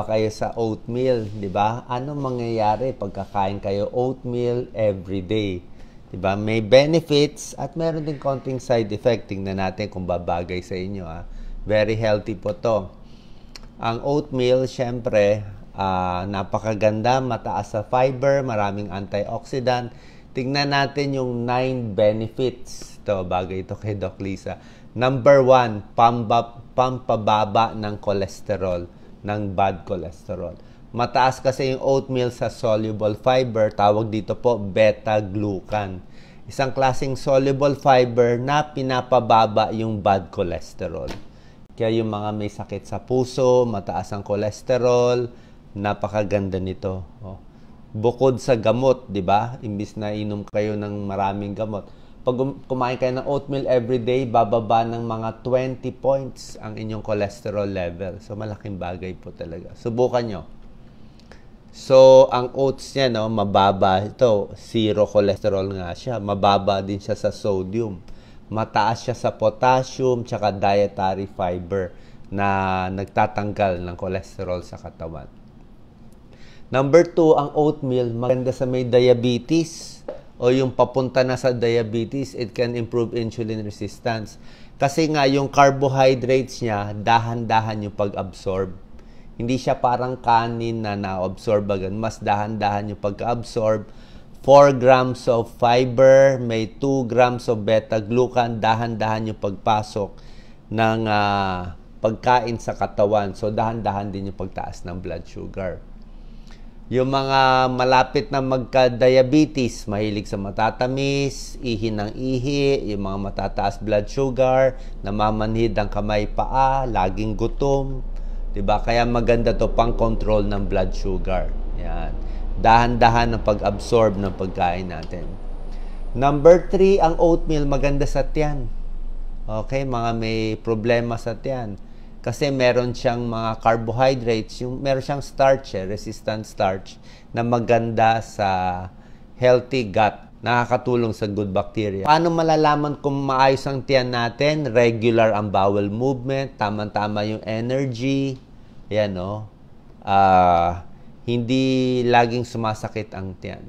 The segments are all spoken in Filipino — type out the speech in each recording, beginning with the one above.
ba kayo sa oatmeal, 'di ba? Ano mangyayari pag kakain kayo oatmeal every day? 'Di ba? May benefits at meron din konting side effect. Tingnan natin kung babagay sa inyo, ah. Very healthy po 'to. Ang oatmeal, syempre, uh, napakaganda, mataas sa fiber, maraming antioxidant. Tingnan natin yung 9 benefits. to bagay ito kay Doc Lisa. Number 1, pampababa ng kolesterol ng bad cholesterol. Mataas kasi yung oatmeal sa soluble fiber, tawag dito po beta-glucan. Isang klasing soluble fiber na pinapababa yung bad cholesterol. Kaya yung mga may sakit sa puso, mataas ang cholesterol, napakaganda nito. Oh. Bukod sa gamot, di ba? Imbis na inom kayo ng maraming gamot, pag kumain kayo ng oatmeal every day, bababa ng mga 20 points ang inyong cholesterol level. So, malaking bagay po talaga. Subukan nyo. So, ang oats niya, no, mababa ito. Zero cholesterol nga siya. Mababa din siya sa sodium. Mataas siya sa potassium, tsaka dietary fiber na nagtatanggal ng cholesterol sa katawan. Number two, ang oatmeal, maganda sa may diabetes o yung papunta na sa diabetes, it can improve insulin resistance. Kasi nga yung carbohydrates niya, dahan-dahan yung pag-absorb. Hindi siya parang kanin na na-absorb agad. Mas dahan-dahan yung pag-absorb. 4 grams of fiber, may 2 grams of beta-glucan, dahan-dahan yung pagpasok ng uh, pagkain sa katawan. So, dahan-dahan din yung pagtaas ng blood sugar. Yung mga malapit na magka-diabetes, mahilig sa matatamis, ihi ng ihi, yung mga matataas blood sugar, namamanhid ang kamay paa, laging gutom. 'Di ba? Kaya maganda to pang control ng blood sugar. Yan. Dahan-dahan ang pag-absorb ng pagkain natin. Number three, ang oatmeal maganda sa tiyan. Okay, mga may problema sa tiyan kasi meron siyang mga carbohydrates, yung meron siyang starch, eh, resistant starch na maganda sa healthy gut. Nakakatulong sa good bacteria. Paano malalaman kung maayos ang tiyan natin? Regular ang bowel movement, tamang-tama yung energy. Yan, no? Uh, ah, hindi laging sumasakit ang tiyan.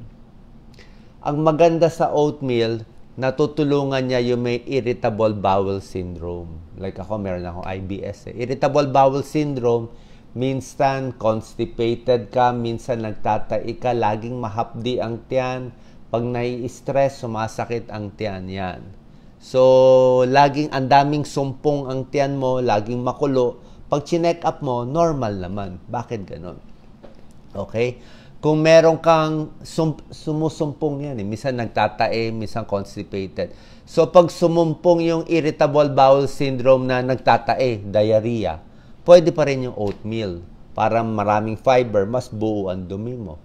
Ang maganda sa oatmeal, natutulungan niya yung may irritable bowel syndrome. Like ako, meron akong IBS. Eh. Irritable bowel syndrome, minsan constipated ka, minsan nagtatai ka, laging mahapdi ang tiyan. Pag nai-stress, sumasakit ang tiyan yan. So, laging ang daming sumpong ang tiyan mo, laging makulo. Pag chinek up mo, normal naman. Bakit ganon? Okay? Kung meron kang sum, sumusumpong yan, eh. minsan nagtatae, minsan constipated. So pag sumumpong yung irritable bowel syndrome na nagtatae, diarrhea, pwede pa rin yung oatmeal para maraming fiber, mas buo ang dumi mo.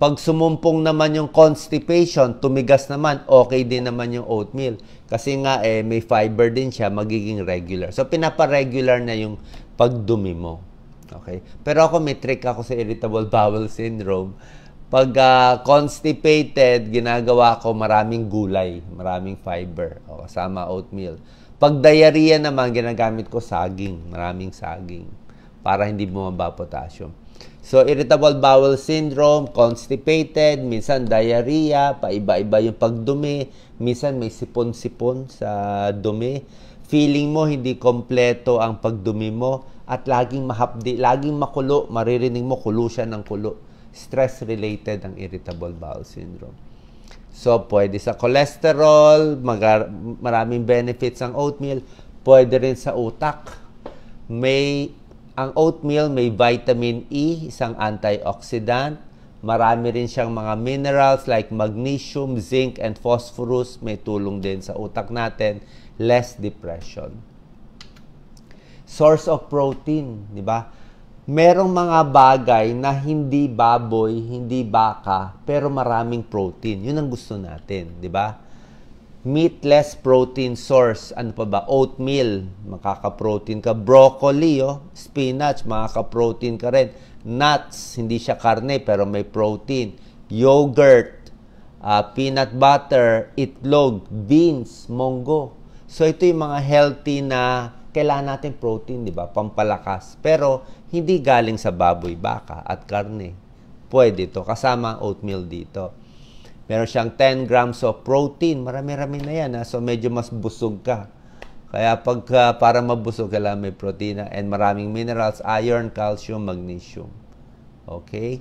Pag sumumpong naman yung constipation, tumigas naman, okay din naman yung oatmeal. Kasi nga eh, may fiber din siya, magiging regular. So pinaparegular na yung pagdumi mo. Okay? Pero ako may trick ako sa irritable bowel syndrome. Pag uh, constipated, ginagawa ko maraming gulay, maraming fiber, o kasama oatmeal. Pag diarrhea naman, ginagamit ko saging, maraming saging, para hindi bumaba potassium. So, irritable bowel syndrome, constipated, minsan diarrhea, paiba-iba yung pagdumi, minsan may sipon-sipon sa dumi, feeling mo hindi kompleto ang pagdumi mo, at laging mahapdi, laging makulo, maririnig mo kulo siya ng kulo. Stress-related ang irritable bowel syndrome. So, pwede sa cholesterol, magar- maraming benefits ang oatmeal. Pwede rin sa utak. May, ang oatmeal may vitamin E, isang antioxidant. Marami rin siyang mga minerals like magnesium, zinc, and phosphorus. May tulong din sa utak natin. Less depression source of protein, di ba? Merong mga bagay na hindi baboy, hindi baka, pero maraming protein. Yun ang gusto natin, di ba? Meatless protein source, ano pa ba? Oatmeal, makaka-protein ka. Broccoli, oh, spinach, makaka-protein ka rin. Nuts, hindi siya karne, pero may protein. Yogurt, uh, peanut butter, itlog, beans, monggo. So ito yung mga healthy na kailangan natin protein, di ba? Pampalakas. Pero hindi galing sa baboy, baka at karne. Pwede ito. Kasama oatmeal dito. Meron siyang 10 grams of protein. Marami-rami na yan. Ha? So medyo mas busog ka. Kaya pag, uh, para mabusog, kailangan may protina and maraming minerals, iron, calcium, magnesium. Okay?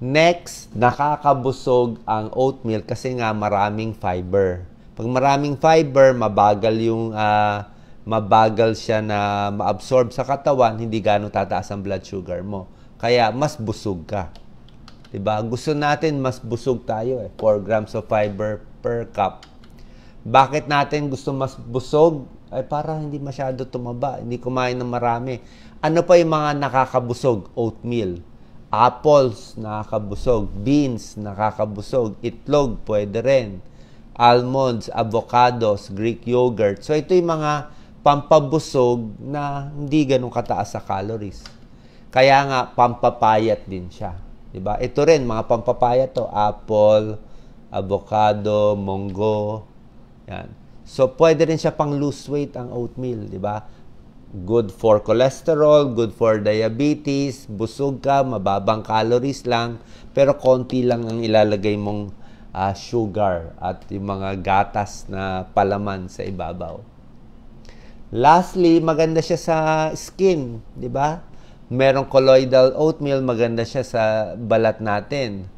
Next, nakakabusog ang oatmeal kasi nga maraming fiber. Pag maraming fiber, mabagal yung uh, mabagal siya na maabsorb sa katawan, hindi gano tataas ang blood sugar mo. Kaya mas busog ka. 'Di ba? Gusto natin mas busog tayo eh. 4 grams of fiber per cup. Bakit natin gusto mas busog? Ay para hindi masyado tumaba, hindi kumain ng marami. Ano pa yung mga nakakabusog? Oatmeal, apples, nakakabusog, beans, nakakabusog, itlog, pwede rin almonds, avocados, Greek yogurt. So ito yung mga pampabusog na hindi ganun kataas sa calories. Kaya nga pampapayat din siya. 'Di ba? Ito rin mga pampapayat to, apple, avocado, monggo. Yan. So pwede rin siya pang lose weight ang oatmeal, 'di ba? Good for cholesterol, good for diabetes, busog ka, mababang calories lang, pero konti lang ang ilalagay mong uh, sugar at yung mga gatas na palaman sa ibabaw. Lastly, maganda siya sa skin, di ba? Merong colloidal oatmeal, maganda siya sa balat natin.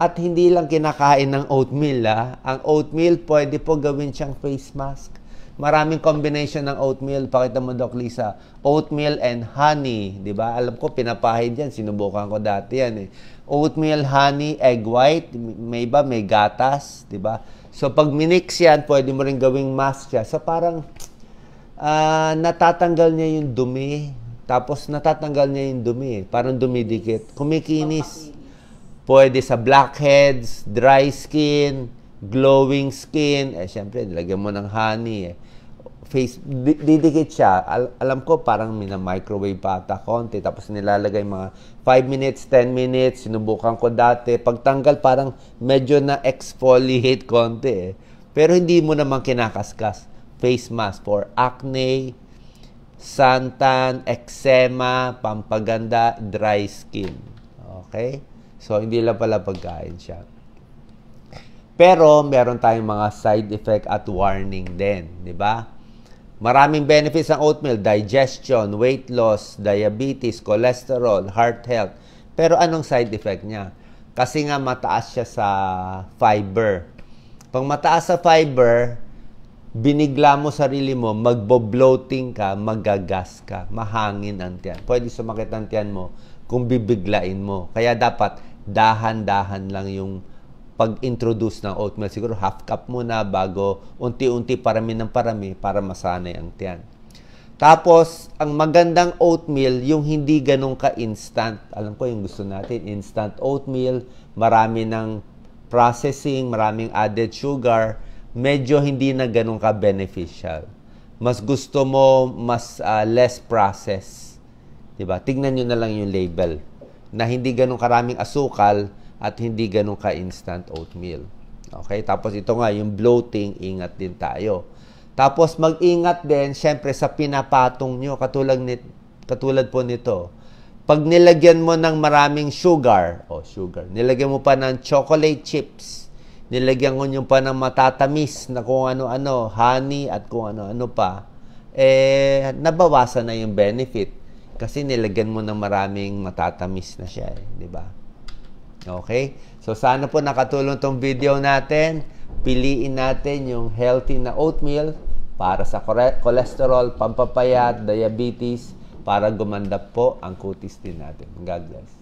At hindi lang kinakain ng oatmeal, ha? Ah. Ang oatmeal, pwede po gawin siyang face mask. Maraming combination ng oatmeal. Pakita mo, Doc Lisa. Oatmeal and honey. ba diba? Alam ko, pinapahid yan. Sinubukan ko dati yan eh. Oatmeal, honey, egg white. May ba? May gatas. ba diba? So, pag minix yan, pwede mo rin gawing mask siya. So, parang uh, natatanggal niya yung dumi. Tapos, natatanggal niya yung dumi. Eh. Parang dumidikit. Kumikinis. Pwede sa blackheads, dry skin, glowing skin. Eh, syempre, lagyan mo ng honey eh face didikit siya. Al- alam ko parang mina-microwave pa ata konti tapos nilalagay mga 5 minutes, 10 minutes. Sinubukan ko dati. Pagtanggal parang medyo na exfoliate konti eh. Pero hindi mo naman kinakaskas face mask for acne, santan, eczema, pampaganda, dry skin. Okay? So, hindi lang pala pagkain siya. Pero, meron tayong mga side effect at warning din. Di ba? Maraming benefits ang oatmeal, digestion, weight loss, diabetes, cholesterol, heart health. Pero anong side effect niya? Kasi nga mataas siya sa fiber. Pag mataas sa fiber, binigla mo sarili mo, magbo-bloating ka, magagas ka, mahangin ang tiyan. Pwede sumakit ang tiyan mo kung bibiglain mo. Kaya dapat dahan-dahan lang yung pag-introduce ng oatmeal. Siguro half cup muna bago unti-unti parami ng parami para masanay ang tiyan. Tapos, ang magandang oatmeal, yung hindi ganun ka-instant. Alam ko yung gusto natin, instant oatmeal, marami ng processing, maraming added sugar, medyo hindi na ganun ka-beneficial. Mas gusto mo, mas uh, less process. Diba? Tingnan nyo na lang yung label na hindi ganun karaming asukal, at hindi ganun ka-instant oatmeal. Okay? Tapos ito nga, yung bloating, ingat din tayo. Tapos mag-ingat din, syempre, sa pinapatong nyo, katulad, ni, katulad po nito. Pag nilagyan mo ng maraming sugar, o oh, sugar, nilagyan mo pa ng chocolate chips, nilagyan mo nyo pa ng matatamis na kung ano-ano, honey at kung ano-ano pa, eh, nabawasan na yung benefit kasi nilagyan mo ng maraming matatamis na siya, eh, di ba? Okay? So, sana po nakatulong tong video natin. Piliin natin yung healthy na oatmeal para sa cholesterol, pampapayat, diabetes, para gumanda po ang kutis din natin. God bless.